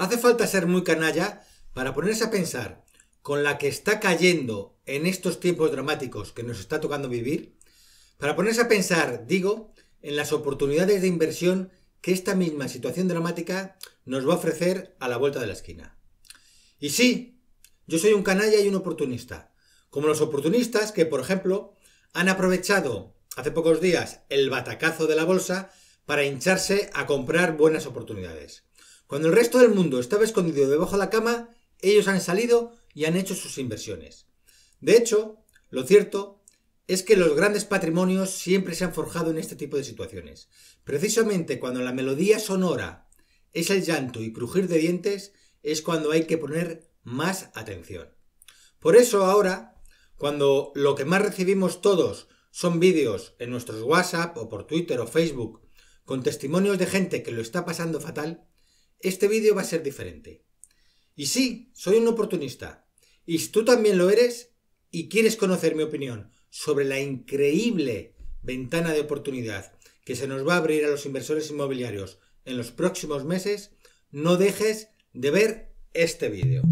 Hace falta ser muy canalla para ponerse a pensar con la que está cayendo en estos tiempos dramáticos que nos está tocando vivir, para ponerse a pensar, digo, en las oportunidades de inversión que esta misma situación dramática nos va a ofrecer a la vuelta de la esquina. Y sí, yo soy un canalla y un oportunista, como los oportunistas que, por ejemplo, han aprovechado hace pocos días el batacazo de la bolsa para hincharse a comprar buenas oportunidades. Cuando el resto del mundo estaba escondido debajo de la cama, ellos han salido y han hecho sus inversiones. De hecho, lo cierto es que los grandes patrimonios siempre se han forjado en este tipo de situaciones. Precisamente cuando la melodía sonora es el llanto y crujir de dientes, es cuando hay que poner más atención. Por eso ahora, cuando lo que más recibimos todos son vídeos en nuestros WhatsApp o por Twitter o Facebook con testimonios de gente que lo está pasando fatal, este vídeo va a ser diferente. Y sí, soy un oportunista. Y tú también lo eres y quieres conocer mi opinión sobre la increíble ventana de oportunidad que se nos va a abrir a los inversores inmobiliarios en los próximos meses, no dejes de ver este vídeo.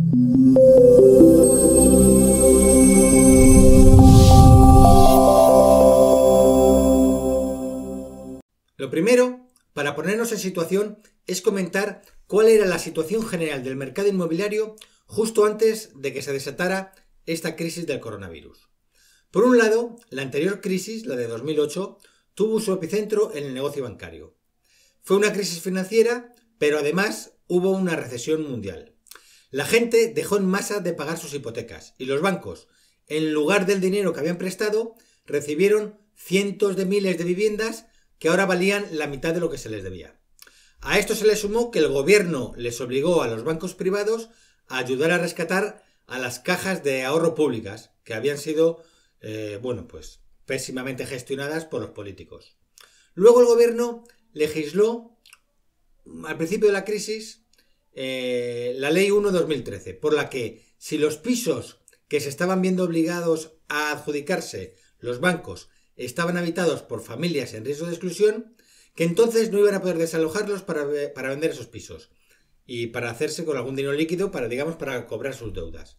Lo primero, para ponernos en situación, es comentar cuál era la situación general del mercado inmobiliario justo antes de que se desatara esta crisis del coronavirus. Por un lado, la anterior crisis, la de 2008, tuvo su epicentro en el negocio bancario. Fue una crisis financiera, pero además hubo una recesión mundial. La gente dejó en masa de pagar sus hipotecas y los bancos, en lugar del dinero que habían prestado, recibieron cientos de miles de viviendas que ahora valían la mitad de lo que se les debía. A esto se le sumó que el gobierno les obligó a los bancos privados a ayudar a rescatar a las cajas de ahorro públicas, que habían sido, eh, bueno, pues pésimamente gestionadas por los políticos. Luego el gobierno legisló, al principio de la crisis, eh, la Ley 1-2013, por la que si los pisos que se estaban viendo obligados a adjudicarse los bancos estaban habitados por familias en riesgo de exclusión, que entonces no iban a poder desalojarlos para, para vender esos pisos y para hacerse con algún dinero líquido para, digamos, para cobrar sus deudas.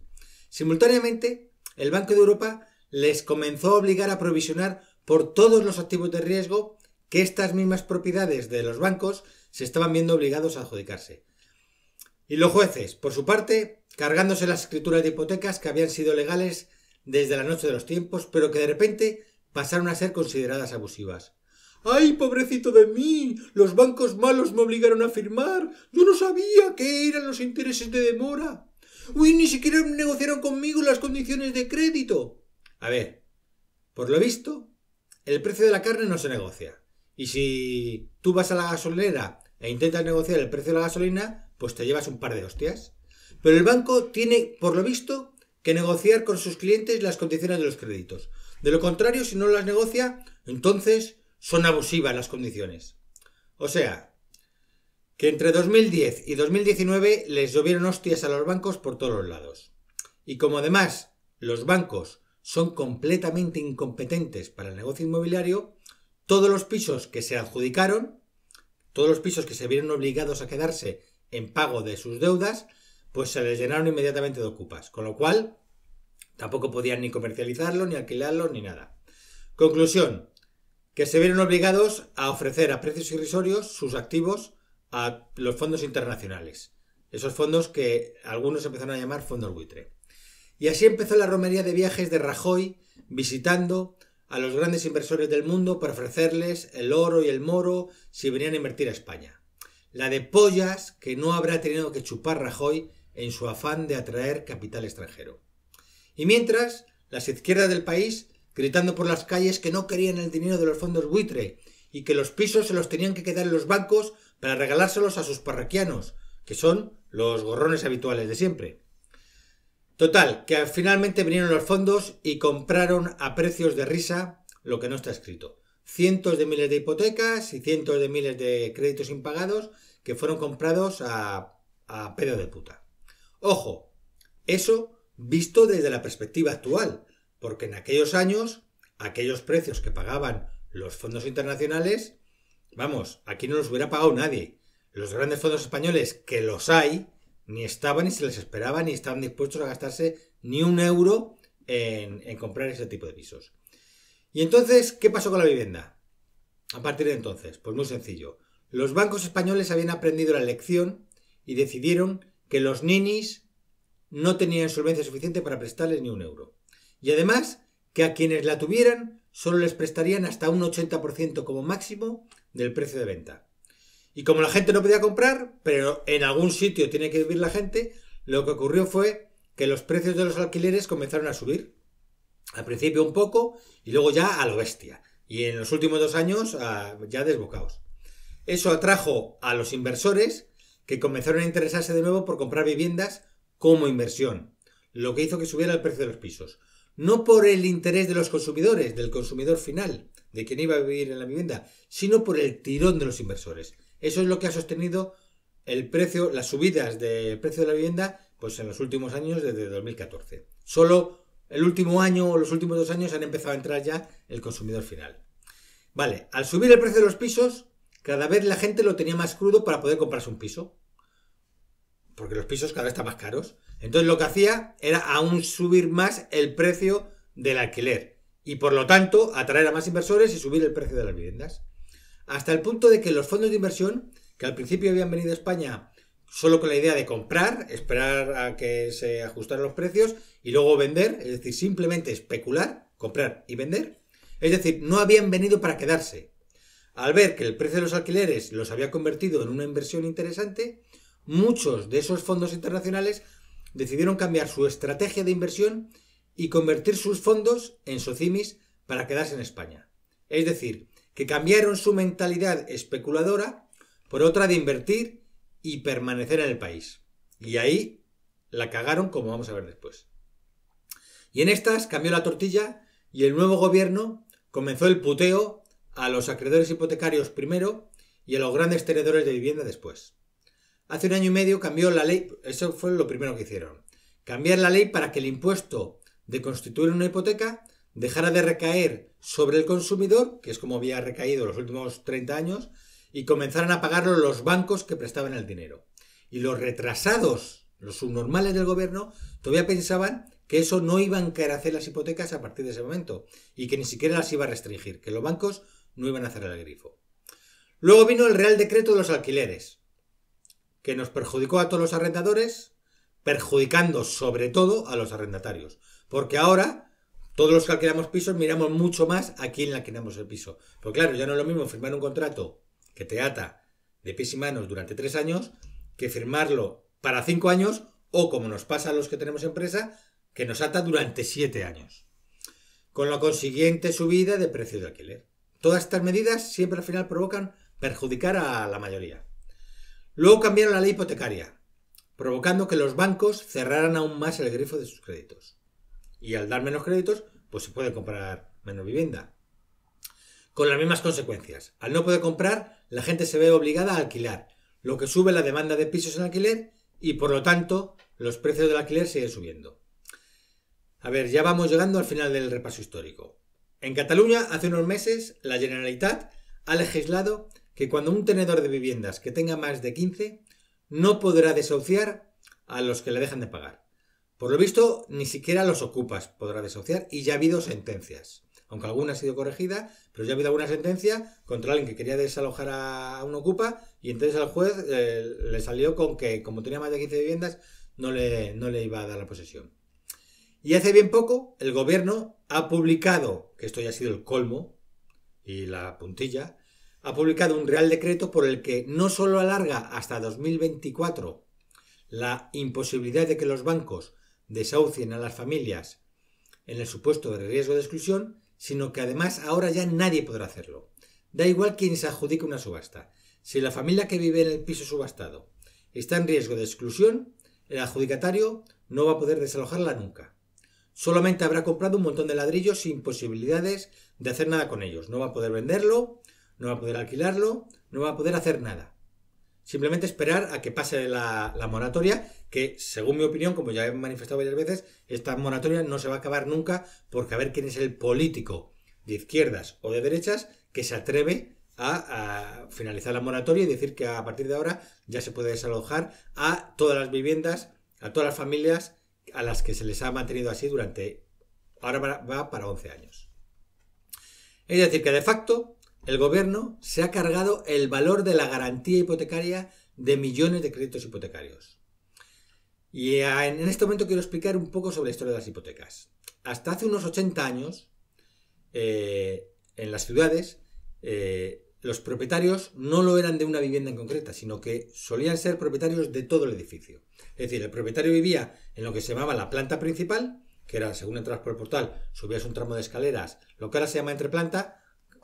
Simultáneamente, el Banco de Europa les comenzó a obligar a provisionar por todos los activos de riesgo que estas mismas propiedades de los bancos se estaban viendo obligados a adjudicarse. Y los jueces, por su parte, cargándose las escrituras de hipotecas que habían sido legales desde la noche de los tiempos, pero que de repente pasaron a ser consideradas abusivas. ¡Ay, pobrecito de mí! Los bancos malos me obligaron a firmar. Yo no sabía qué eran los intereses de demora. Uy, ni siquiera negociaron conmigo las condiciones de crédito. A ver, por lo visto, el precio de la carne no se negocia. Y si tú vas a la gasolinera e intentas negociar el precio de la gasolina, pues te llevas un par de hostias. Pero el banco tiene, por lo visto, que negociar con sus clientes las condiciones de los créditos. De lo contrario, si no las negocia, entonces son abusivas las condiciones. O sea, que entre 2010 y 2019 les llovieron hostias a los bancos por todos los lados. Y como además los bancos son completamente incompetentes para el negocio inmobiliario, todos los pisos que se adjudicaron, todos los pisos que se vieron obligados a quedarse en pago de sus deudas, pues se les llenaron inmediatamente de ocupas, con lo cual tampoco podían ni comercializarlo, ni alquilarlo, ni nada. Conclusión, que se vieron obligados a ofrecer a precios irrisorios sus activos a los fondos internacionales, esos fondos que algunos empezaron a llamar fondos buitre. Y así empezó la romería de viajes de Rajoy visitando a los grandes inversores del mundo para ofrecerles el oro y el moro si venían a invertir a España. La de pollas que no habrá tenido que chupar Rajoy en su afán de atraer capital extranjero. Y mientras, las izquierdas del país gritando por las calles que no querían el dinero de los fondos buitre y que los pisos se los tenían que quedar en los bancos para regalárselos a sus parroquianos, que son los gorrones habituales de siempre. Total, que finalmente vinieron los fondos y compraron a precios de risa lo que no está escrito. Cientos de miles de hipotecas y cientos de miles de créditos impagados que fueron comprados a, a pedo de puta. Ojo, eso visto desde la perspectiva actual, porque en aquellos años, aquellos precios que pagaban los fondos internacionales, vamos, aquí no los hubiera pagado nadie. Los grandes fondos españoles, que los hay, ni estaban ni se les esperaba, ni estaban dispuestos a gastarse ni un euro en, comprar ese tipo de pisos. Y entonces, ¿qué pasó con la vivienda? A partir de entonces, pues muy sencillo. Los bancos españoles habían aprendido la lección y decidieron que los ninis no tenían solvencia suficiente para prestarles ni un euro y además que a quienes la tuvieran solo les prestarían hasta un 80% como máximo del precio de venta. Y como la gente no podía comprar, pero en algún sitio tiene que vivir la gente, lo que ocurrió fue que los precios de los alquileres comenzaron a subir. Al principio un poco y luego ya a lo bestia. Y en los últimos dos años ya desbocados. Eso atrajo a los inversores que comenzaron a interesarse de nuevo por comprar viviendas como inversión, lo que hizo que subiera el precio de los pisos no por el interés de los consumidores, del consumidor final, de quien iba a vivir en la vivienda, sino por el tirón de los inversores. Eso es lo que ha sostenido el precio, las subidas del precio de la vivienda, pues en los últimos años, desde 2014. Solo el último año o los últimos dos años han empezado a entrar ya el consumidor final. Vale, al subir el precio de los pisos, cada vez la gente lo tenía más crudo para poder comprarse un piso. Porque los pisos cada vez están más caros. Entonces lo que hacía era aún subir más el precio del alquiler y por lo tanto atraer a más inversores y subir el precio de las viviendas. Hasta el punto de que los fondos de inversión, que al principio habían venido a España solo con la idea de comprar, esperar a que se ajustaran los precios y luego vender, es decir, simplemente especular, comprar y vender, es decir, no habían venido para quedarse. Al ver que el precio de los alquileres los había convertido en una inversión interesante, muchos de esos fondos internacionales decidieron cambiar su estrategia de inversión y convertir sus fondos en socimis para quedarse en España. Es decir, que cambiaron su mentalidad especuladora por otra de invertir y permanecer en el país. Y ahí la cagaron como vamos a ver después. Y en estas cambió la tortilla y el nuevo gobierno comenzó el puteo a los acreedores hipotecarios primero y a los grandes tenedores de vivienda después. Hace un año y medio cambió la ley, eso fue lo primero que hicieron, cambiar la ley para que el impuesto de constituir una hipoteca dejara de recaer sobre el consumidor, que es como había recaído los últimos 30 años, y comenzaran a pagarlo los bancos que prestaban el dinero. Y los retrasados, los subnormales del gobierno, todavía pensaban que eso no iban a hacer las hipotecas a partir de ese momento y que ni siquiera las iba a restringir, que los bancos no iban a cerrar el grifo. Luego vino el Real Decreto de los Alquileres, que nos perjudicó a todos los arrendadores, perjudicando sobre todo a los arrendatarios. Porque ahora todos los que alquilamos pisos miramos mucho más a quién le alquilamos el piso. Porque claro, ya no es lo mismo firmar un contrato que te ata de pies y manos durante tres años que firmarlo para cinco años o como nos pasa a los que tenemos empresa, que nos ata durante siete años. Con la consiguiente subida de precio de alquiler. Todas estas medidas siempre al final provocan perjudicar a la mayoría. Luego cambiaron la ley hipotecaria, provocando que los bancos cerraran aún más el grifo de sus créditos. Y al dar menos créditos, pues se puede comprar menos vivienda. Con las mismas consecuencias. Al no poder comprar, la gente se ve obligada a alquilar, lo que sube la demanda de pisos en alquiler y por lo tanto los precios del alquiler siguen subiendo. A ver, ya vamos llegando al final del repaso histórico. En Cataluña, hace unos meses, la Generalitat ha legislado que cuando un tenedor de viviendas que tenga más de 15 no podrá desahuciar a los que le dejan de pagar. Por lo visto, ni siquiera los ocupas podrá desahuciar y ya ha habido sentencias. Aunque alguna ha sido corregida, pero ya ha habido alguna sentencia contra alguien que quería desalojar a un ocupa y entonces al juez eh, le salió con que como tenía más de 15 viviendas no le, no le iba a dar la posesión. Y hace bien poco el gobierno ha publicado, que esto ya ha sido el colmo y la puntilla, ha publicado un real decreto por el que no solo alarga hasta 2024 la imposibilidad de que los bancos desahucien a las familias en el supuesto de riesgo de exclusión, sino que además ahora ya nadie podrá hacerlo. Da igual quien se adjudique una subasta. Si la familia que vive en el piso subastado está en riesgo de exclusión, el adjudicatario no va a poder desalojarla nunca. Solamente habrá comprado un montón de ladrillos sin posibilidades de hacer nada con ellos. No va a poder venderlo, no va a poder alquilarlo, no va a poder hacer nada. Simplemente esperar a que pase la, moratoria, que según mi opinión, como ya he manifestado varias veces, esta moratoria no se va a acabar nunca porque a ver quién es el político de izquierdas o de derechas que se atreve a, a, finalizar la moratoria y decir que a partir de ahora ya se puede desalojar a todas las viviendas, a todas las familias a las que se les ha mantenido así durante, ahora va para 11 años. Es decir, que de facto el gobierno se ha cargado el valor de la garantía hipotecaria de millones de créditos hipotecarios. Y ah, en este momento quiero explicar un poco sobre la historia de las hipotecas. Hasta hace unos 80 años, eh, en las ciudades, eh, los propietarios no lo eran de una vivienda en concreta, sino que solían ser propietarios de todo el edificio. Es decir, el propietario vivía en lo que se llamaba la planta principal, que era según entras por el portal, subías un tramo de escaleras, lo que ahora se llama entreplanta,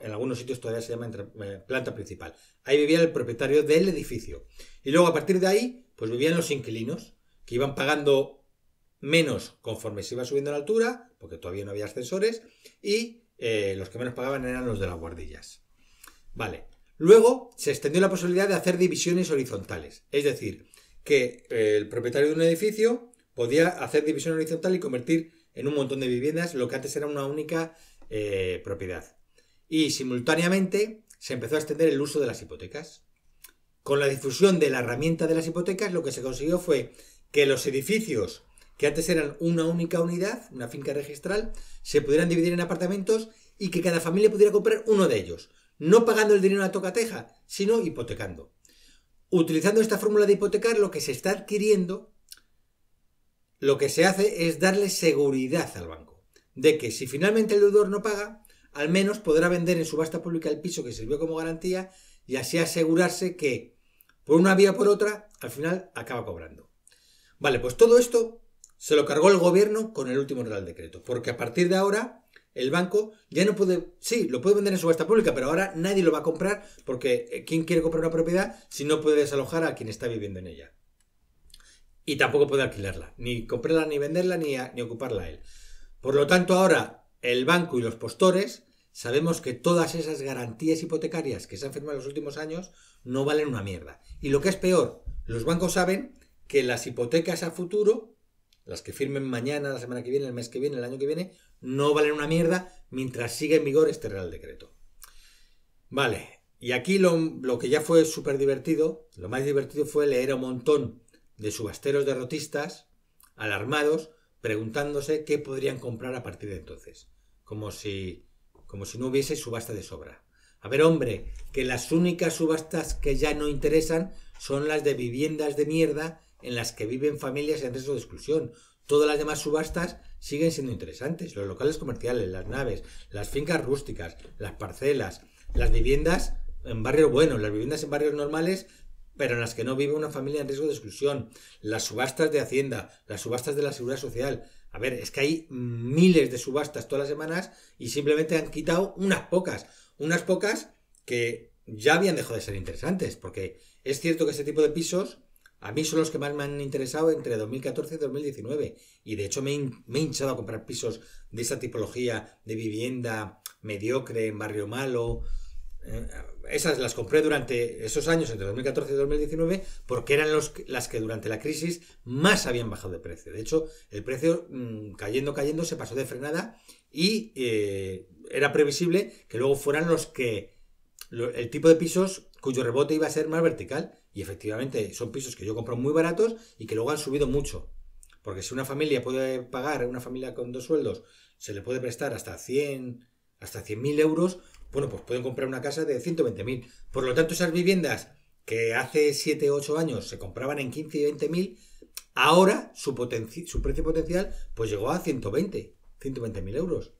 en algunos sitios todavía se llama eh, planta principal. Ahí vivía el propietario del edificio. Y luego a partir de ahí, pues vivían los inquilinos, que iban pagando menos conforme se iba subiendo la altura, porque todavía no había ascensores, y eh, los que menos pagaban eran los de las guardillas. Vale. Luego se extendió la posibilidad de hacer divisiones horizontales, es decir, que eh, el propietario de un edificio podía hacer división horizontal y convertir en un montón de viviendas lo que antes era una única propiedad y simultáneamente se empezó a extender el uso de las hipotecas. Con la difusión de la herramienta de las hipotecas lo que se consiguió fue que los edificios que antes eran una única unidad, una finca registral, se pudieran dividir en apartamentos y que cada familia pudiera comprar uno de ellos, no pagando el dinero a tocateja, sino hipotecando. Utilizando esta fórmula de hipotecar, lo que se está adquiriendo, lo que se hace es darle seguridad al banco, de que si finalmente el deudor no paga, al menos podrá vender en subasta pública el piso que sirvió como garantía y así asegurarse que, por una vía o por otra, al final acaba cobrando. Vale, pues todo esto se lo cargó el gobierno con el último Real Decreto, porque a partir de ahora el banco ya no puede, sí, lo puede vender en subasta pública, pero ahora nadie lo va a comprar porque eh, ¿quién quiere comprar una propiedad si no puede desalojar a quien está viviendo en ella? Y tampoco puede alquilarla, ni comprarla, ni venderla, ni, ocuparla a él. Por lo tanto, ahora el banco y los postores sabemos que todas esas garantías hipotecarias que se han firmado en los últimos años no valen una mierda. Y lo que es peor, los bancos saben que las hipotecas a futuro, las que firmen mañana, la semana que viene, el mes que viene, el año que viene, no valen una mierda mientras sigue en vigor este Real Decreto. Vale, y aquí lo, lo que ya fue súper divertido, lo más divertido fue leer a un montón de subasteros derrotistas, alarmados, preguntándose qué podrían comprar a partir de entonces. Como si como si no hubiese subasta de sobra. A ver, hombre, que las únicas subastas que ya no interesan son las de viviendas de mierda en las que viven familias en riesgo de exclusión. Todas las demás subastas siguen siendo interesantes. Los locales comerciales, las naves, las fincas rústicas, las parcelas, las viviendas en barrios buenos, las viviendas en barrios normales, pero en las que no vive una familia en riesgo de exclusión, las subastas de Hacienda, las subastas de la Seguridad Social, a ver, es que hay miles de subastas todas las semanas y simplemente han quitado unas pocas. Unas pocas que ya habían dejado de ser interesantes, porque es cierto que este tipo de pisos a mí son los que más me han interesado entre 2014 y 2019. Y de hecho me, he hinchado a comprar pisos de esa tipología de vivienda mediocre en barrio malo, eh, esas las compré durante esos años, entre 2014 y 2019, porque eran las que durante la crisis más habían bajado de precio. De hecho, el precio mm, cayendo, cayendo, se pasó de frenada y eh, era previsible que luego fueran los que el tipo de pisos cuyo rebote iba a ser más vertical. Y efectivamente son pisos que yo compro muy baratos y que luego han subido mucho. Porque si una familia puede pagar, una familia con dos sueldos, se le puede prestar hasta 100, hasta 100.000 euros, bueno, pues pueden comprar una casa de 120.000. Por lo tanto, esas viviendas que hace 7, 8 años se compraban en 15 y 20.000. ahora su, su, precio potencial pues llegó a 120, 120.000 euros.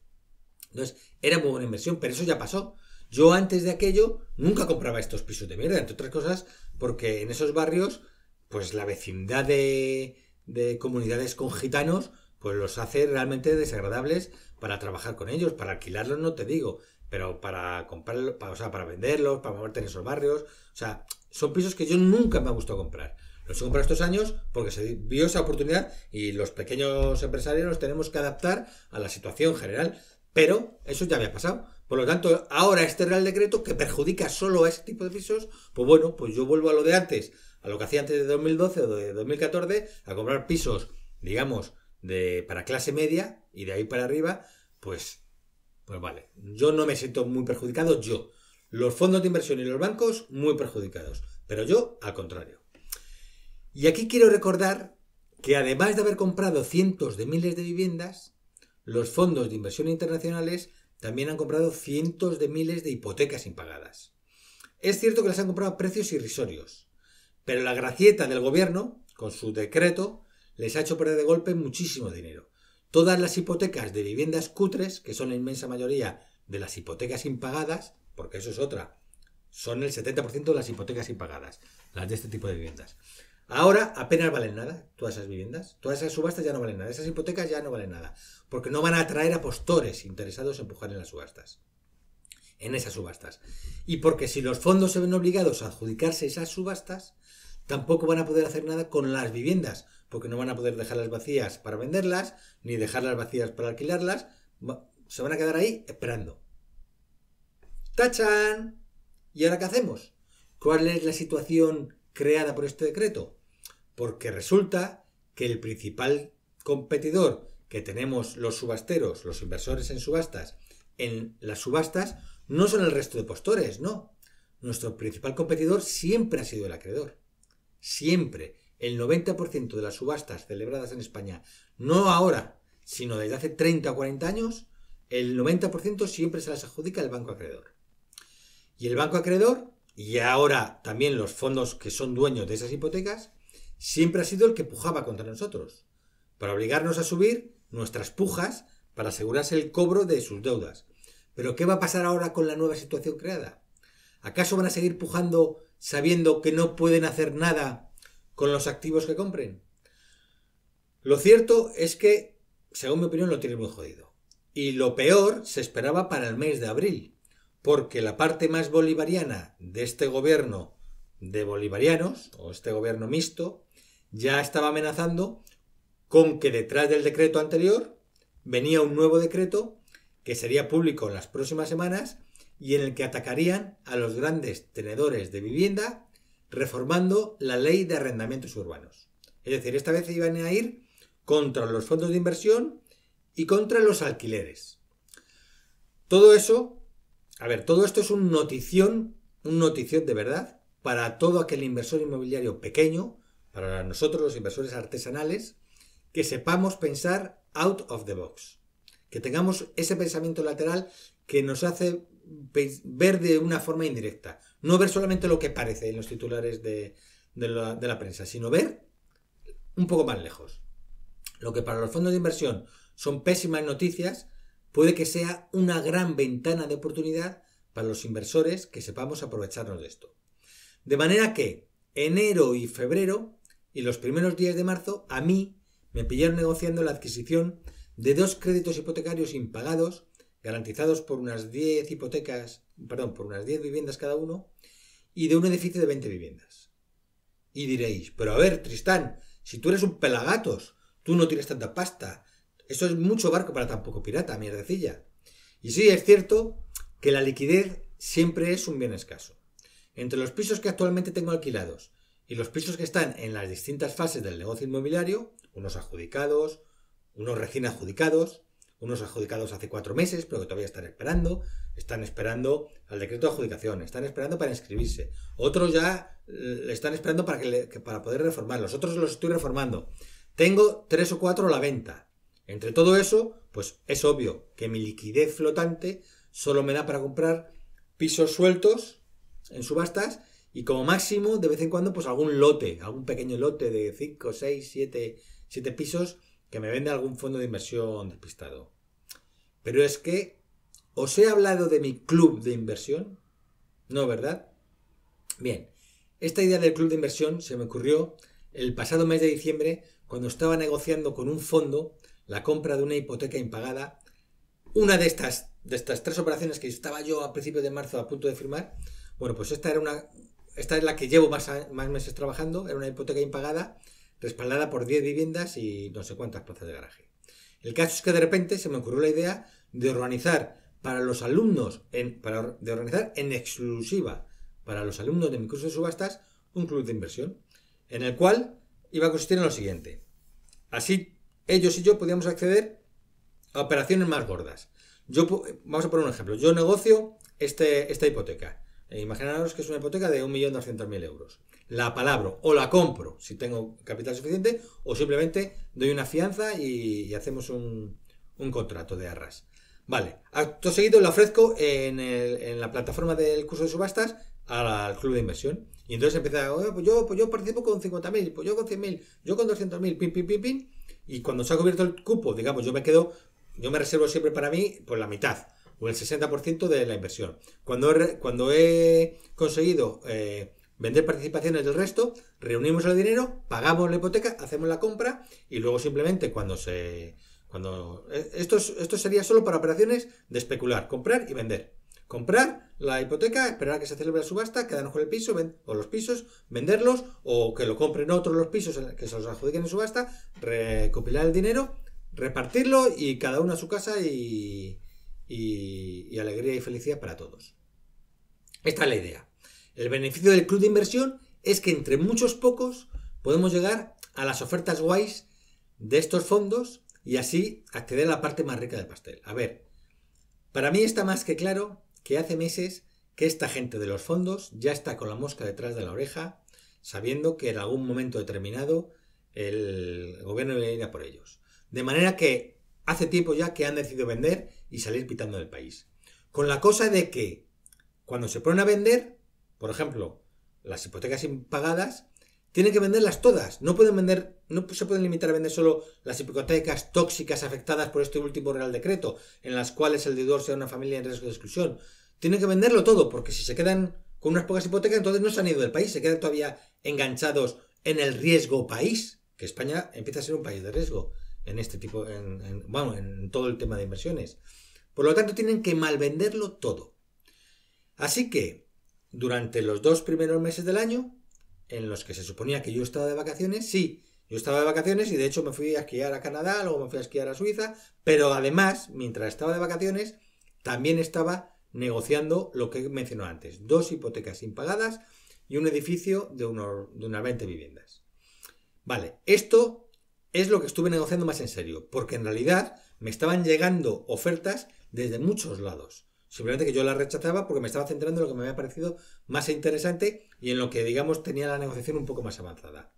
Entonces, era muy buena inversión, pero eso ya pasó. Yo antes de aquello nunca compraba estos pisos de mierda, entre otras cosas, porque en esos barrios, pues la vecindad de, de comunidades con gitanos, pues los hace realmente desagradables para trabajar con ellos, para alquilarlos, no te digo. Pero para comprarlo, para, o sea, para venderlos, para moverte en esos barrios, o sea, son pisos que yo nunca me ha gustado comprar. Los he comprado estos años porque se vio esa oportunidad y los pequeños empresarios nos tenemos que adaptar a la situación general. Pero eso ya había pasado. Por lo tanto, ahora este Real Decreto que perjudica solo a ese tipo de pisos, pues bueno, pues yo vuelvo a lo de antes, a lo que hacía antes de 2012 o de 2014, a comprar pisos, digamos, de, para clase media y de ahí para arriba, pues pues vale, yo no me siento muy perjudicado, yo. Los fondos de inversión y los bancos muy perjudicados, pero yo al contrario. Y aquí quiero recordar que además de haber comprado cientos de miles de viviendas, los fondos de inversión internacionales también han comprado cientos de miles de hipotecas impagadas. Es cierto que las han comprado a precios irrisorios, pero la gracieta del gobierno, con su decreto, les ha hecho perder de golpe muchísimo dinero. Todas las hipotecas de viviendas cutres, que son la inmensa mayoría de las hipotecas impagadas, porque eso es otra, son el 70% de las hipotecas impagadas, las de este tipo de viviendas. Ahora apenas valen nada todas esas viviendas, todas esas subastas ya no valen nada, esas hipotecas ya no valen nada, porque no van a atraer a postores interesados en empujar en las subastas, en esas subastas. Y porque si los fondos se ven obligados a adjudicarse esas subastas, tampoco van a poder hacer nada con las viviendas, porque no van a poder dejarlas vacías para venderlas, ni dejarlas vacías para alquilarlas, se van a quedar ahí esperando. ¡Tachan! ¿Y ahora qué hacemos? ¿Cuál es la situación creada por este decreto? Porque resulta que el principal competidor que tenemos los subasteros, los inversores en subastas, en las subastas, no son el resto de postores, no. Nuestro principal competidor siempre ha sido el acreedor. Siempre el 90% de las subastas celebradas en España, no ahora, sino desde hace 30 o 40 años, el 90% siempre se las adjudica el banco acreedor. Y el banco acreedor, y ahora también los fondos que son dueños de esas hipotecas, siempre ha sido el que pujaba contra nosotros, para obligarnos a subir nuestras pujas para asegurarse el cobro de sus deudas. Pero ¿qué va a pasar ahora con la nueva situación creada? ¿Acaso van a seguir pujando sabiendo que no pueden hacer nada con los activos que compren. Lo cierto es que, según mi opinión, lo tienen muy jodido. Y lo peor se esperaba para el mes de abril, porque la parte más bolivariana de este gobierno de bolivarianos, o este gobierno mixto, ya estaba amenazando con que detrás del decreto anterior venía un nuevo decreto que sería público en las próximas semanas y en el que atacarían a los grandes tenedores de vivienda reformando la ley de arrendamientos urbanos. Es decir, esta vez iban a ir contra los fondos de inversión y contra los alquileres. Todo eso, a ver, todo esto es un notición, un notición de verdad, para todo aquel inversor inmobiliario pequeño, para nosotros los inversores artesanales, que sepamos pensar out of the box, que tengamos ese pensamiento lateral que nos hace ver de una forma indirecta. No ver solamente lo que parece en los titulares de, la, la prensa, sino ver un poco más lejos. Lo que para los fondos de inversión son pésimas noticias, puede que sea una gran ventana de oportunidad para los inversores que sepamos aprovecharnos de esto. De manera que enero y febrero y los primeros días de marzo a mí me pillaron negociando la adquisición de dos créditos hipotecarios impagados garantizados por unas 10 hipotecas, perdón, por unas 10 viviendas cada uno, y de un edificio de 20 viviendas. Y diréis, pero a ver, Tristán, si tú eres un pelagatos, tú no tienes tanta pasta, eso es mucho barco para tan poco pirata, mierdecilla. Y sí, es cierto que la liquidez siempre es un bien escaso. Entre los pisos que actualmente tengo alquilados y los pisos que están en las distintas fases del negocio inmobiliario, unos adjudicados, unos recién adjudicados, unos adjudicados hace cuatro meses, pero que todavía están esperando, están esperando al decreto de adjudicación, están esperando para inscribirse, otros ya le eh, están esperando para, que, para poder reformarlos, otros los estoy reformando. Tengo tres o cuatro a la venta. Entre todo eso, pues es obvio que mi liquidez flotante solo me da para comprar pisos sueltos en subastas y como máximo, de vez en cuando, pues algún lote, algún pequeño lote de cinco, seis, siete pisos que me vende algún fondo de inversión despistado. Pero es que os he hablado de mi club de inversión, ¿no, verdad? Bien, esta idea del club de inversión se me ocurrió el pasado mes de diciembre cuando estaba negociando con un fondo la compra de una hipoteca impagada, una de estas, de estas tres operaciones que estaba yo a principios de marzo a punto de firmar, bueno, pues esta era una, esta es la que llevo más, más meses trabajando, era una hipoteca impagada, respaldada por 10 viviendas y no sé cuántas plazas de garaje. El caso es que de repente se me ocurrió la idea de organizar para los alumnos, en, para, de organizar en exclusiva para los alumnos de mi curso de subastas un club de inversión, en el cual iba a consistir en lo siguiente. Así ellos y yo podíamos acceder a operaciones más gordas. Yo, vamos a poner un ejemplo. Yo negocio este, esta hipoteca. Eh, imaginaros que es una hipoteca de 1.200.000 euros. La palabra o la compro si tengo capital suficiente o simplemente doy una fianza y, y hacemos un, un contrato de arras. Vale, acto seguido lo ofrezco en, la plataforma del curso de subastas al club de inversión. Y entonces empieza, pues, yo, pues yo participo con 50.000, pues yo con 100.000, yo con 200.000, pim, pim, pim, pim. Y cuando se ha cubierto el cupo, digamos, yo me quedo, yo me reservo siempre para mí, por la mitad, o el 60% de la inversión. Cuando, he, cuando he conseguido eh, vender participaciones del resto, reunimos el dinero, pagamos la hipoteca, hacemos la compra y luego simplemente cuando se eh, esto, sería solo para operaciones de especular, comprar y vender. Comprar la hipoteca, esperar a que se celebre la subasta, quedarnos con el piso o los pisos, venderlos o que lo compren otros los pisos que se los adjudiquen en subasta, recopilar el dinero, repartirlo y cada uno a su casa y, y alegría y felicidad para todos. Esta es la idea. El beneficio del club de inversión es que entre muchos pocos podemos llegar a las ofertas guays de estos fondos y así acceder a la parte más rica del pastel. A ver, para mí está más que claro que hace meses que esta gente de los fondos ya está con la mosca detrás de la oreja, sabiendo que en algún momento determinado el gobierno irá por ellos. De manera que hace tiempo ya que han decidido vender y salir pitando del país. Con la cosa de que cuando se ponen a vender, por ejemplo, las hipotecas impagadas, tienen que venderlas todas. No pueden vender, no se pueden limitar a vender solo las hipotecas tóxicas afectadas por este último Real Decreto, en las cuales el deudor sea una familia en riesgo de exclusión. Tienen que venderlo todo, porque si se quedan con unas pocas hipotecas, entonces no se han ido del país, se quedan todavía enganchados en el riesgo país, que España empieza a ser un país de riesgo en este tipo, en, bueno, en todo el tema de inversiones. Por lo tanto, tienen que malvenderlo todo. Así que, durante los dos primeros meses del año, en los que se suponía que yo estaba de vacaciones, sí, yo estaba de vacaciones y de hecho me fui a esquiar a Canadá, luego me fui a esquiar a Suiza, pero además, mientras estaba de vacaciones, también estaba negociando lo que mencionó antes, dos hipotecas impagadas y un edificio de, de unas 20 viviendas. Vale, esto es lo que estuve negociando más en serio, porque en realidad me estaban llegando ofertas desde muchos lados. Simplemente que yo la rechazaba porque me estaba centrando en lo que me había parecido más interesante y en lo que, digamos, tenía la negociación un poco más avanzada.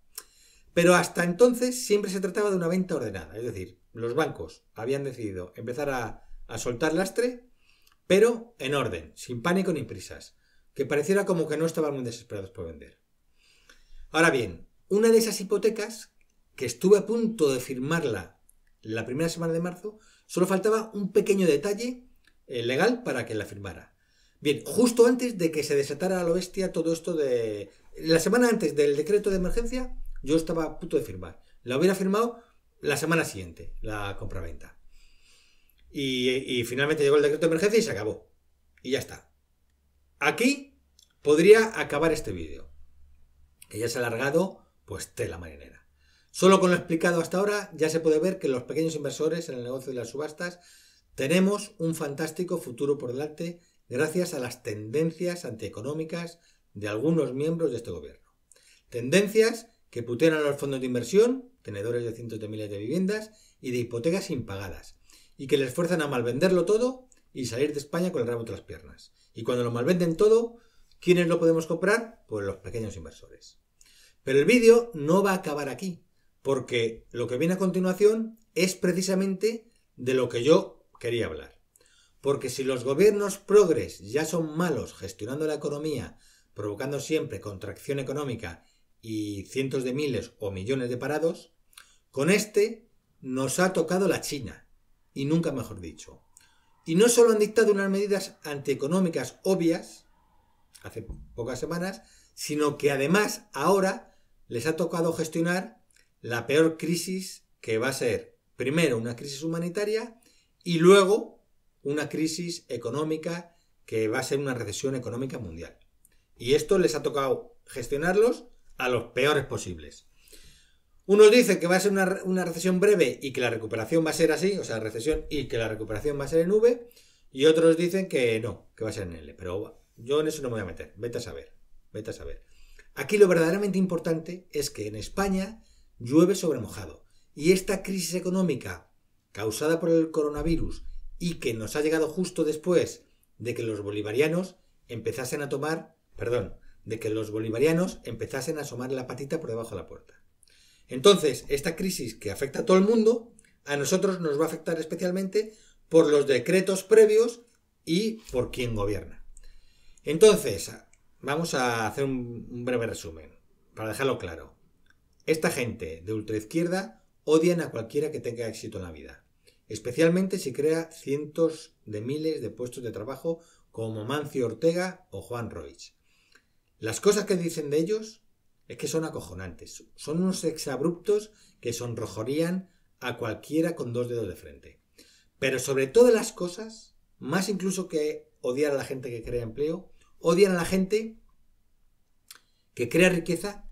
Pero hasta entonces siempre se trataba de una venta ordenada, es decir, los bancos habían decidido empezar a, soltar lastre, pero en orden, sin pánico ni prisas, que pareciera como que no estaban muy desesperados por vender. Ahora bien, una de esas hipotecas que estuve a punto de firmarla la primera semana de marzo, solo faltaba un pequeño detalle eh, legal para que la firmara. Bien, justo antes de que se desatara a la bestia todo esto de... La semana antes del decreto de emergencia, yo estaba a punto de firmar. La hubiera firmado la semana siguiente, la compraventa. Y, y finalmente llegó el decreto de emergencia y se acabó. Y ya está. Aquí podría acabar este vídeo. Que ya se ha alargado, pues tela marinera. Solo con lo explicado hasta ahora ya se puede ver que los pequeños inversores en el negocio de las subastas tenemos un fantástico futuro por delante gracias a las tendencias antieconómicas de algunos miembros de este gobierno. Tendencias que putean a los fondos de inversión, tenedores de cientos de miles de viviendas y de hipotecas impagadas, y que les fuerzan a malvenderlo todo y salir de España con el rabo entre las piernas. Y cuando lo malvenden todo, ¿quiénes lo podemos comprar? Pues los pequeños inversores. Pero el vídeo no va a acabar aquí, porque lo que viene a continuación es precisamente de lo que yo quería hablar. Porque si los gobiernos progres ya son malos gestionando la economía, provocando siempre contracción económica y cientos de miles o millones de parados, con este nos ha tocado la China, y nunca mejor dicho. Y no solo han dictado unas medidas antieconómicas obvias, hace pocas semanas, sino que además ahora les ha tocado gestionar la peor crisis que va a ser, primero, una crisis humanitaria y luego una crisis económica que va a ser una recesión económica mundial. Y esto les ha tocado gestionarlos a los peores posibles. Unos dicen que va a ser una, recesión breve y que la recuperación va a ser así, o sea, recesión y que la recuperación va a ser en V, y otros dicen que no, que va a ser en L. Pero yo en eso no me voy a meter, vete a saber, vete a saber. Aquí lo verdaderamente importante es que en España llueve sobre mojado y esta crisis económica causada por el coronavirus y que nos ha llegado justo después de que los bolivarianos empezasen a tomar, perdón, de que los bolivarianos empezasen a asomar la patita por debajo de la puerta. Entonces, esta crisis que afecta a todo el mundo, a nosotros nos va a afectar especialmente por los decretos previos y por quien gobierna. Entonces, vamos a hacer un breve resumen, para dejarlo claro. Esta gente de ultraizquierda odian a cualquiera que tenga éxito en la vida especialmente si crea cientos de miles de puestos de trabajo como Mancio Ortega o Juan Roig. Las cosas que dicen de ellos es que son acojonantes, son unos exabruptos que sonrojorían a cualquiera con dos dedos de frente. Pero sobre todas las cosas, más incluso que odiar a la gente que crea empleo, odian a la gente que crea riqueza,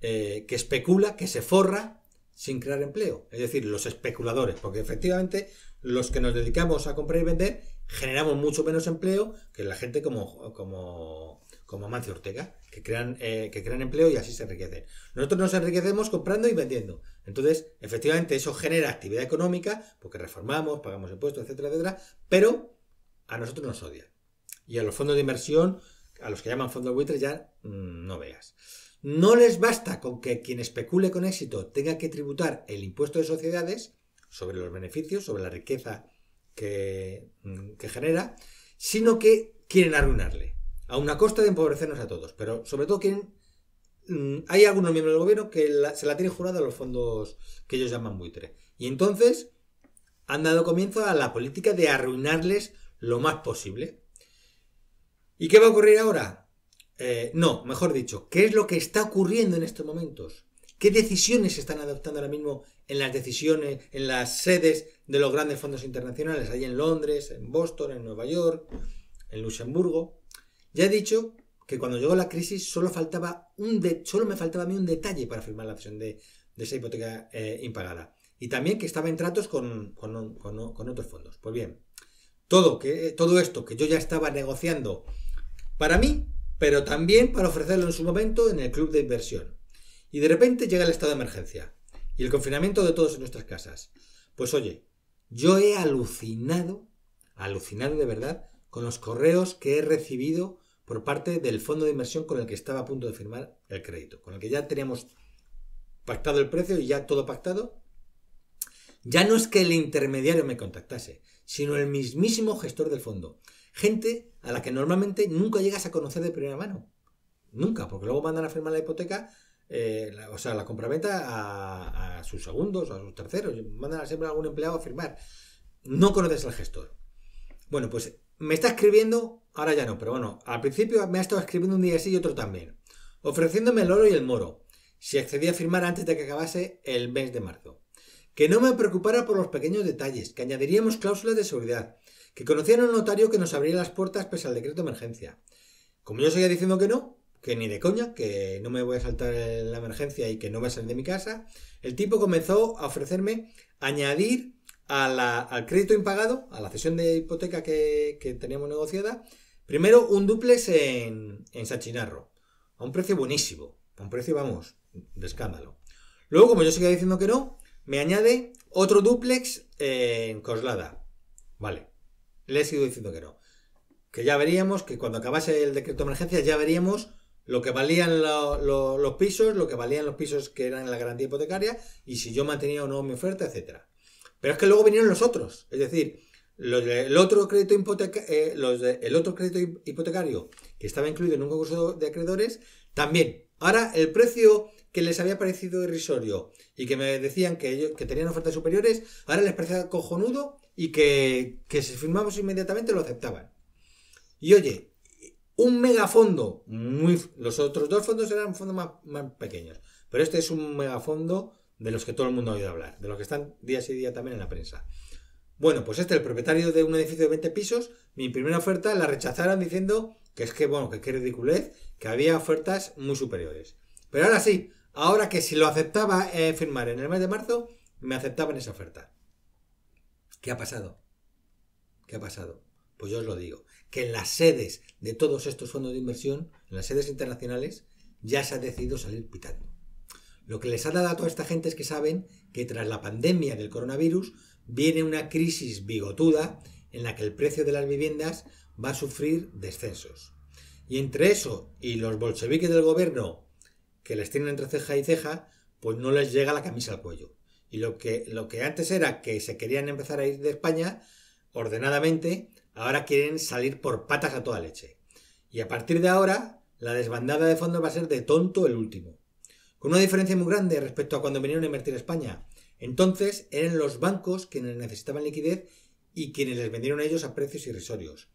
eh, que especula, que se forra sin crear empleo, es decir, los especuladores, porque efectivamente los que nos dedicamos a comprar y vender generamos mucho menos empleo que la gente como, como, Amancio Ortega, que crean, eh, que crean empleo y así se enriquecen. Nosotros nos enriquecemos comprando y vendiendo. Entonces, efectivamente, eso genera actividad económica, porque reformamos, pagamos impuestos, etcétera, etcétera, pero a nosotros nos odia. Y a los fondos de inversión, a los que llaman fondos buitres, ya mm, no veas. No les basta con que quien especule con éxito tenga que tributar el impuesto de sociedades sobre los beneficios, sobre la riqueza que, mm, genera, sino que quieren arruinarle, a una costa de empobrecernos a todos. Pero sobre todo quieren... Mm, hay algunos miembros del gobierno que se la tienen jurada a los fondos que ellos llaman buitre. Y entonces han dado comienzo a la política de arruinarles lo más posible. ¿Y qué va a ocurrir ahora? Eh, no, mejor dicho, ¿qué es lo que está ocurriendo en estos momentos? ¿Qué decisiones se están adoptando ahora mismo en las decisiones, en las sedes de los grandes fondos internacionales, allí en Londres, en Boston, en Nueva York, en Luxemburgo? Ya he dicho que cuando llegó la crisis solo, faltaba un de, solo me faltaba a mí un detalle para firmar la acción de, esa hipoteca eh, impagada. Y también que estaba en tratos con, con otros fondos. Pues bien, todo, que, todo esto que yo ya estaba negociando, para mí pero también para ofrecerlo en su momento en el club de inversión. Y de repente llega el estado de emergencia y el confinamiento de todos en nuestras casas. Pues oye, yo he alucinado, alucinado de verdad, con los correos que he recibido por parte del fondo de inversión con el que estaba a punto de firmar el crédito, con el que ya teníamos pactado el precio y ya todo pactado. Ya no es que el intermediario me contactase, sino el mismísimo gestor del fondo. Gente a la que normalmente nunca llegas a conocer de primera mano. Nunca, porque luego mandan a firmar la hipoteca, eh, o sea, la compraventa a, a sus segundos, a sus terceros, mandan siempre a algún empleado a firmar. No conoces al gestor. Bueno, pues me está escribiendo, ahora ya no, pero bueno, al principio me ha estado escribiendo un día así y otro también, ofreciéndome el oro y el moro, si accedía a firmar antes de que acabase el mes de marzo. Que no me preocupara por los pequeños detalles, que añadiríamos cláusulas de seguridad, que conocían a un notario que nos abría las puertas pese al decreto de emergencia. Como yo seguía diciendo que no, que ni de coña, que no me voy a saltar la emergencia y que no voy a salir de mi casa, el tipo comenzó a ofrecerme añadir al crédito impagado, a la cesión de hipoteca que, teníamos negociada, primero un duplex en, en Sachinarro, a un precio buenísimo, a un precio, vamos, de escándalo. Luego, como yo seguía diciendo que no, me añade otro duplex en Coslada. Vale, le he sido diciendo que no. Que ya veríamos, que cuando acabase el decreto de emergencia ya veríamos lo que valían los pisos, lo que valían los pisos que eran en la garantía hipotecaria y si yo mantenía o no mi oferta, etc. Pero es que luego vinieron los otros, es decir, los del el, otro crédito eh, el otro crédito hipotecario que estaba incluido en un concurso de acreedores, también. Ahora, el precio que les había parecido irrisorio y que me decían que, ellos, que tenían ofertas superiores, ahora les parecía cojonudo y que, si firmamos inmediatamente lo aceptaban. Y oye, un megafondo, muy, los otros dos fondos eran fondos más, pequeños, pero este es un megafondo de los que todo el mundo ha oído hablar, de los que están día y día también en la prensa. Bueno, pues este, el propietario de un edificio de 20 pisos, mi primera oferta la rechazaron diciendo que es que, bueno, que qué ridiculez, que había ofertas muy superiores. Pero ahora sí, ahora que si lo aceptaba eh, firmar en el mes de marzo, me aceptaban esa oferta. ¿Qué ha pasado? ¿Qué ha pasado? Pues yo os lo digo, que en las sedes de todos estos fondos de inversión, en las sedes internacionales, ya se ha decidido salir pitando. Lo que les ha dado a toda esta gente es que saben que tras la pandemia del coronavirus viene una crisis bigotuda en la que el precio de las viviendas va a sufrir descensos. Y entre eso y los bolcheviques del gobierno que les tienen entre ceja y ceja, pues no les llega la camisa al cuello. Y lo que, lo que antes era que se querían empezar a ir de España ordenadamente, ahora quieren salir por patas a toda leche. Y a partir de ahora, la desbandada de fondos va a ser de tonto el último. Con una diferencia muy grande respecto a cuando vinieron a invertir España. Entonces eran los bancos quienes necesitaban liquidez y quienes les vendieron a ellos a precios irrisorios.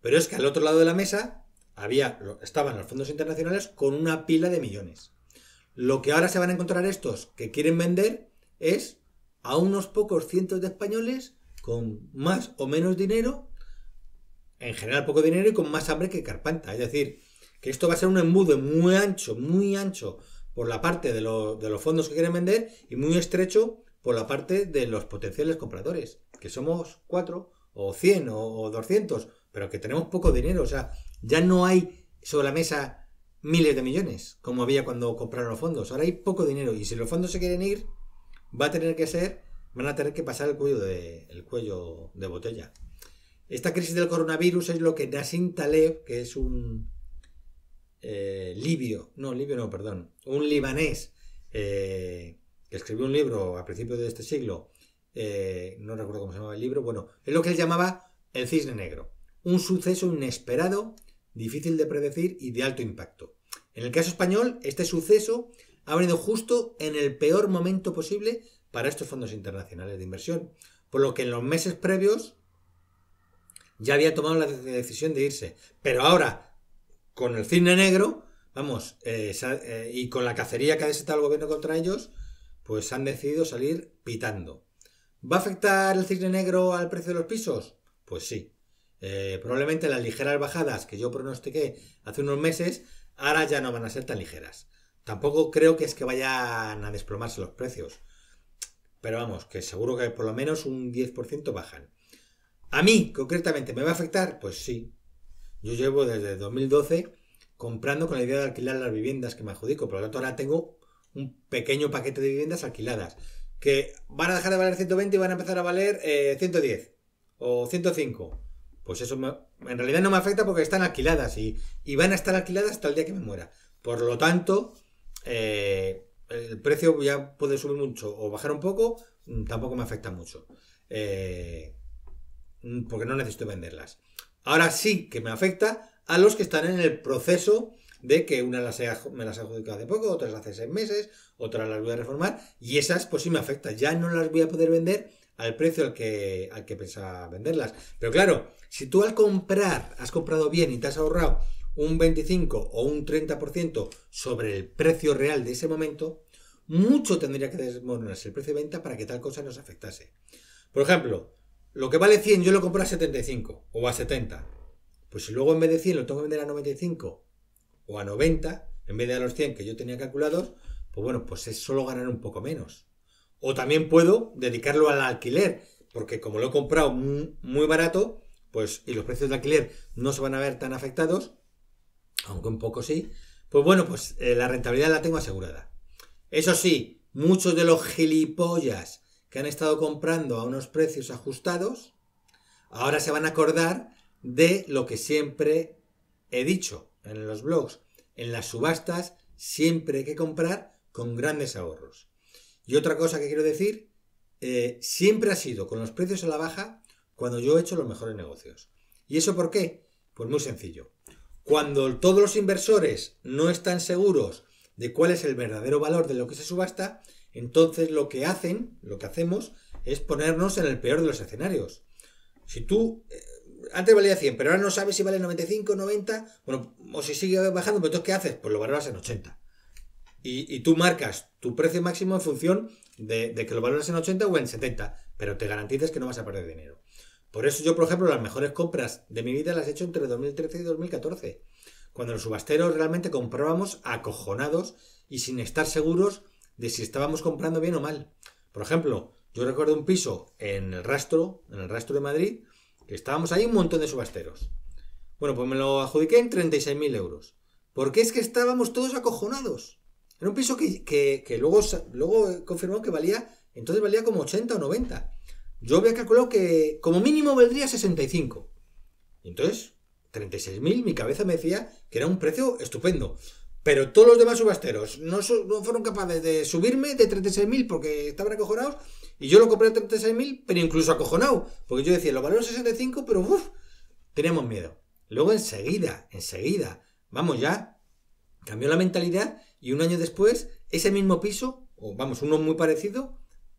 Pero es que al otro lado de la mesa había, estaban los fondos internacionales con una pila de millones. Lo que ahora se van a encontrar estos que quieren vender es a unos pocos cientos de españoles con más o menos dinero, en general poco dinero y con más hambre que Carpanta. Es decir, que esto va a ser un embudo muy ancho, muy ancho por la parte de, los fondos que quieren vender y muy estrecho por la parte de los potenciales compradores, que somos cuatro o cien o, o pero que tenemos poco dinero. O sea, ya no hay sobre la mesa miles de millones, como había cuando compraron los fondos. Ahora hay poco dinero y si los fondos se quieren ir, va a tener que ser, van a tener que pasar el cuello de, cuello de botella. Esta crisis del coronavirus es lo que Nassim Taleb, que es un eh, libio, no, libio no, perdón, un libanés, eh, que escribió un libro a principios de este siglo, eh, no recuerdo cómo se llamaba el libro, bueno, es lo que él llamaba el cisne negro, un suceso inesperado, difícil de predecir y de alto impacto. En el caso español, este suceso ha venido justo en el peor momento posible para estos fondos internacionales de inversión. Por lo que en los meses previos ya había tomado la decisión de irse. Pero ahora, con el cine negro, vamos, eh, eh, y con la cacería que ha desatado el gobierno contra ellos, pues han decidido salir pitando. ¿Va a afectar el cisne negro al precio de los pisos? Pues sí. Eh, probablemente las ligeras bajadas que yo pronostiqué hace unos meses, ahora ya no van a ser tan ligeras. Tampoco creo que es que vayan a desplomarse los precios. Pero vamos, que seguro que por lo menos un 10% bajan. A mí, concretamente, ¿me va a afectar? Pues sí. Yo llevo desde 2012 comprando con la idea de alquilar las viviendas que me adjudico. Por lo tanto, ahora tengo un pequeño paquete de viviendas alquiladas. Que van a dejar de valer 120 y van a empezar a valer 110 eh, o 105. Pues eso en realidad no me afecta porque están alquiladas y, y van a estar alquiladas hasta el día que me muera. Por lo tanto, eh, el precio ya puede subir mucho o bajar un poco, mm, tampoco me afecta mucho. Eh, mm, porque no necesito venderlas. Ahora sí que me afecta a los que están en el proceso de que una las me las he adjudicado hace poco, otras hace seis meses, otras las voy a reformar y esas pues sí me afecta. Ya no las voy a poder vender al precio al que, al que pensaba venderlas. Pero claro, si tú al comprar has comprado bien y te has ahorrado un 25 o un 30% sobre el precio real de ese momento, mucho tendría que desmoronarse el precio de venta para que tal cosa nos afectase. Por ejemplo, lo que vale 100 yo lo compro a 75 o a 70. Pues si luego en vez de 100 lo tengo que vender a 95 o a 90, en vez de a los 100 que yo tenía calculados, pues bueno, pues es solo ganar un poco menos. O también puedo dedicarlo al alquiler, porque como lo he comprado muy barato, pues y los precios de alquiler no se van a ver tan afectados, pues aunque un poco sí, pues bueno, pues eh, la rentabilidad la tengo asegurada. Eso sí, muchos de los gilipollas que han estado comprando a unos precios ajustados, ahora se van a acordar de lo que siempre he dicho en los blogs. En las subastas siempre hay que comprar con grandes ahorros. Y otra cosa que quiero decir, eh, siempre ha sido con los precios a la baja cuando yo he hecho los mejores negocios. ¿Y eso por qué? Pues muy sencillo. Cuando todos los inversores no están seguros de cuál es el verdadero valor de lo que se subasta, entonces lo que hacen, lo que hacemos, es ponernos en el peor de los escenarios. Si tú, eh, antes valía 100, pero ahora no sabes si vale 95, 90, bueno, o si sigue bajando, pero entonces ¿qué haces? Pues lo valoras en 80. Y, tú marcas tu precio máximo en función de, que lo valoras en 80 o en 70, pero te garantizas que no vas a perder dinero. Por eso yo, por ejemplo, las mejores compras de mi vida las he hecho entre 2013 y 2014, cuando los subasteros realmente comprábamos acojonados y sin estar seguros de si estábamos comprando bien o mal. Por ejemplo, yo recuerdo un piso en el rastro, en el rastro de Madrid, que estábamos ahí un montón de subasteros. Bueno, pues me lo adjudiqué en 36.000 euros. Porque es que estábamos todos acojonados. Era un piso que, luego, luego confirmó que valía, entonces valía como 80 o 90 yo había calculado que como mínimo valdría 65. Entonces, 36.000, mi cabeza me decía que era un precio estupendo. Pero todos los demás subasteros no, fueron capaces de subirme de 36.000 porque estaban acojonados. Y yo lo compré a 36.000, pero incluso acojonado. Porque yo decía, lo valoro 65, pero uff, teníamos miedo. Luego enseguida, enseguida, vamos ya, cambió la mentalidad y un año después, ese mismo piso, o vamos, uno muy parecido,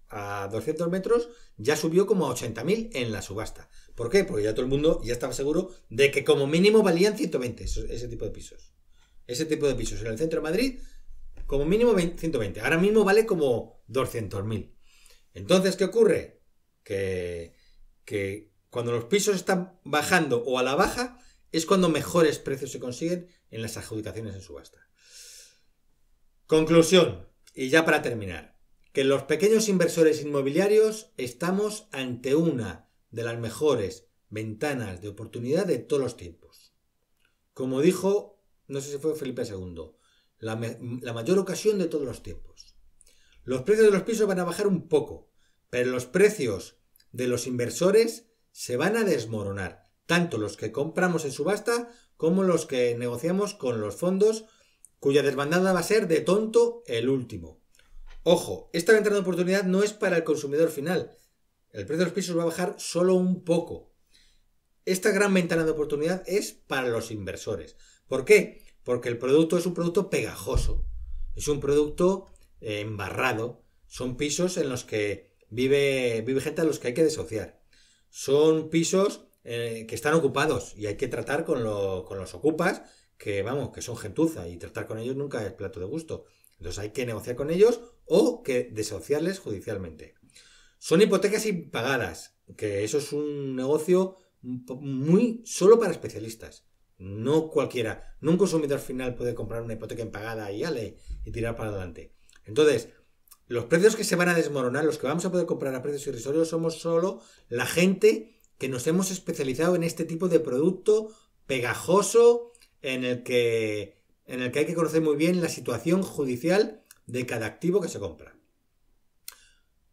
a 200 metros ya subió como a 80.000 en la subasta. ¿Por qué? Porque ya todo el mundo ya estaba seguro de que como mínimo valían 120 ese tipo de pisos. Ese tipo de pisos en el centro de Madrid, como mínimo 120. Ahora mismo vale como 200.000. Entonces, ¿qué ocurre? Que, que cuando los pisos están bajando o a la baja, es cuando mejores precios se consiguen en las adjudicaciones en subasta. Conclusión, y ya para terminar que los pequeños inversores inmobiliarios estamos ante una de las mejores ventanas de oportunidad de todos los tiempos. Como dijo, no sé si fue Felipe II, la, mayor ocasión de todos los tiempos. Los precios de los pisos van a bajar un poco, pero los precios de los inversores se van a desmoronar, tanto los que compramos en subasta como los que negociamos con los fondos, cuya desbandada va a ser de tonto el último. Ojo, esta ventana de oportunidad no es para el consumidor final. El precio de los pisos va a bajar solo un poco. Esta gran ventana de oportunidad es para los inversores. ¿Por qué? Porque el producto es un producto pegajoso, es un producto eh, embarrado, son pisos en los que vive, vive gente a los que hay que desociar. Son pisos eh, que están ocupados y hay que tratar con, con los ocupas, que vamos, que son gentuza y tratar con ellos nunca es plato de gusto. Entonces hay que negociar con ellos o que desahuciarles judicialmente. Son hipotecas impagadas, que eso es un negocio muy solo para especialistas. No cualquiera. No un consumidor final puede comprar una hipoteca impagada y ale y tirar para adelante. Entonces, los precios que se van a desmoronar, los que vamos a poder comprar a precios irrisorios, somos solo la gente que nos hemos especializado en este tipo de producto pegajoso en el que en el que hay que conocer muy bien la situación judicial de cada activo que se compra.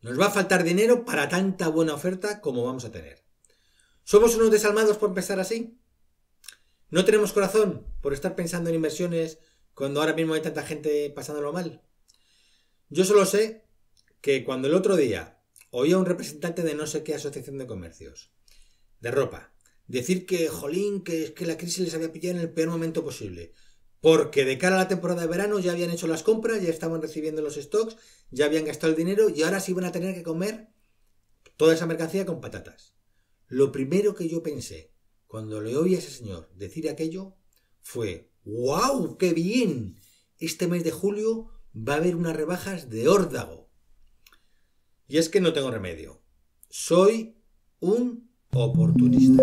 Nos va a faltar dinero para tanta buena oferta como vamos a tener. ¿Somos unos desalmados por pensar así? ¿No tenemos corazón por estar pensando en inversiones cuando ahora mismo hay tanta gente pasándolo mal? Yo solo sé que cuando el otro día oí a un representante de no sé qué asociación de comercios, de ropa, decir que, jolín, que, que la crisis les había pillado en el peor momento posible, porque de cara a la temporada de verano ya habían hecho las compras, ya estaban recibiendo los stocks, ya habían gastado el dinero y ahora sí van a tener que comer toda esa mercancía con patatas. Lo primero que yo pensé cuando le oí a ese señor decir aquello fue, ¡Wow! ¡Qué bien! Este mes de julio va a haber unas rebajas de órdago. Y es que no tengo remedio. Soy un oportunista.